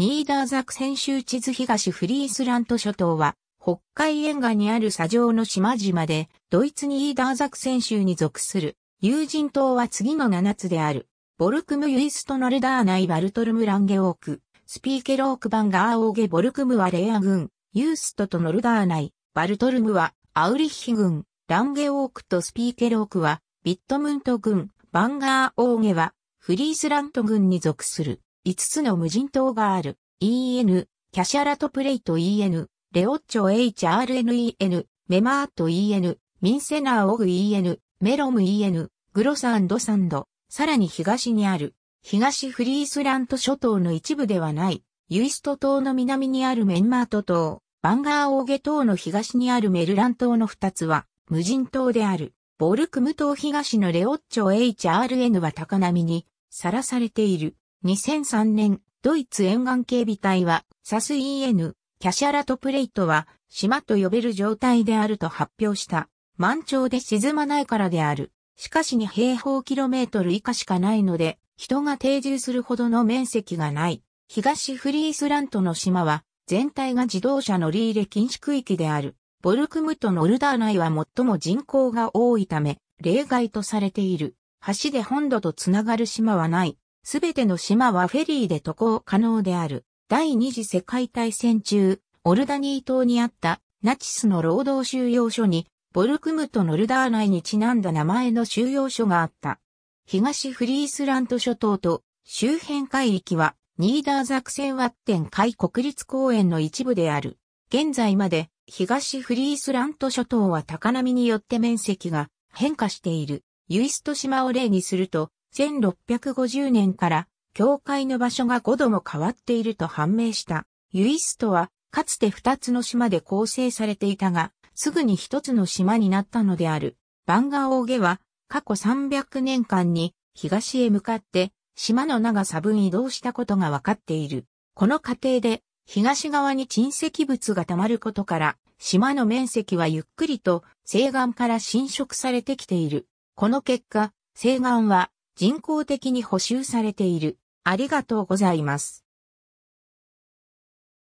ニーダーザク選手州地図東フリースラント諸島は、北海沿岸にある砂上の島々で、ドイツニーダーザク選手州に属する、友人島は次の7つである。ボルクム・ユイスト・ノルダーナイ・バルトルム・ランゲオーク、スピーケローク・バンガー・オーゲ・ボルクムはレア軍、ユーストとノルダーナイ、バルトルムはアウリッヒ軍、ランゲオークとスピーケロークはビットムント軍、バンガー・オーゲはフリースラント軍に属する。5つの無人島がある EN、キャシャラトプレイト EN、レオッチョ HRNEN、メマート EN、ミンセナーオグ EN、メロム EN、グロサンドサンド、さらに東にある、東フリースラント諸島の一部ではない、ユイスト島の南にあるメンマート島、バンガーオーゲ島の東にあるメルラン島の二つは、無人島である、ボルクム島東のレオッチョ HRN は高波に、さらされている。2003年、ドイツ沿岸警備隊は、サス EN、キャシャラトプレイトは、島と呼べる状態であると発表した。満潮で沈まないからである。しかしに平方キロメートル以下しかないので、人が定住するほどの面積がない。東フリースラントの島は、全体が自動車乗り入れ禁止区域である。ボルクムとノルダー内は最も人口が多いため、例外とされている。橋で本土とつながる島はない。すべての島はフェリーで渡航可能である。第二次世界大戦中、オルダニー島にあったナチスの労働収容所に、ボルクムとノルダー内にちなんだ名前の収容所があった。東フリースラント諸島と周辺海域は、ニーダーザクセンワッテン海国立公園の一部である。現在まで東フリースラント諸島は高波によって面積が変化している。ユイスト島を例にすると、1650年から教会の場所が5度も変わっていると判明した。ユイストは、かつて2つの島で構成されていたが、すぐに1つの島になったのである。バンガオーゲは、過去300年間に東へ向かって島の長さ分移動したことが分かっている。この過程で東側に沈積物が溜まることから、島の面積はゆっくりと西岸から侵食されてきている。この結果、西岸は人工的に補修されている。ありがとうございます。